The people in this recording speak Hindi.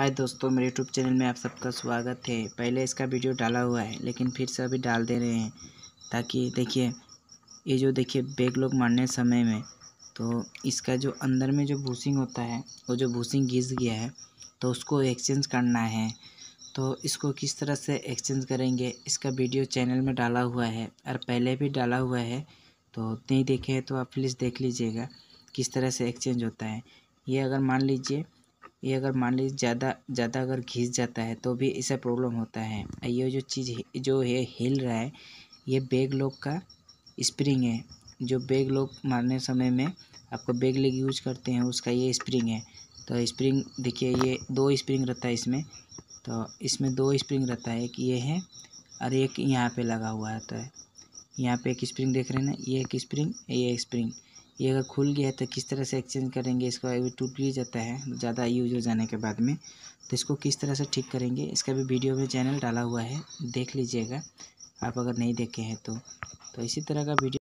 हाय दोस्तों मेरे यूट्यूब चैनल में आप सबका स्वागत है पहले इसका वीडियो डाला हुआ है लेकिन फिर से अभी डाल दे रहे हैं ताकि देखिए ये जो देखिए बैग लोग मारने समय में तो इसका जो अंदर में जो भूसिंग होता है वो जो भूसिंग घिस गया है तो उसको एक्सचेंज करना है तो इसको किस तरह से एक्सचेंज करेंगे इसका वीडियो चैनल में डाला हुआ है और पहले भी डाला हुआ है तो नहीं देखे तो आप प्लीज़ देख लीजिएगा किस तरह से एक्सचेंज होता है ये अगर मान लीजिए ये अगर मान लीजिए ज़्यादा ज़्यादा अगर घिस जाता है तो भी इसे प्रॉब्लम होता है ये जो चीज़ जो है हिल रहा है ये बैग लॉक का स्प्रिंग है जो बैग लॉक मारने समय में आपको बैग लेग यूज करते हैं उसका ये स्प्रिंग है तो स्प्रिंग देखिए ये दो स्प्रिंग रहता है इसमें तो इसमें दो स्प्रिंग रहता है एक ये है और एक यहाँ पे लगा हुआ रहता है तो यहाँ पे एक स्प्रिंग देख रहे हैं ना ये एक स्प्रिंग ये एक स्प्रिंग ये अगर खुल गया है तो किस तरह से एक्सचेंज करेंगे इसको अभी टूट भी जाता है ज़्यादा यूज हो जाने के बाद में तो इसको किस तरह से ठीक करेंगे इसका भी वीडियो में चैनल डाला हुआ है देख लीजिएगा आप अगर नहीं देखे हैं तो, तो इसी तरह का वीडियो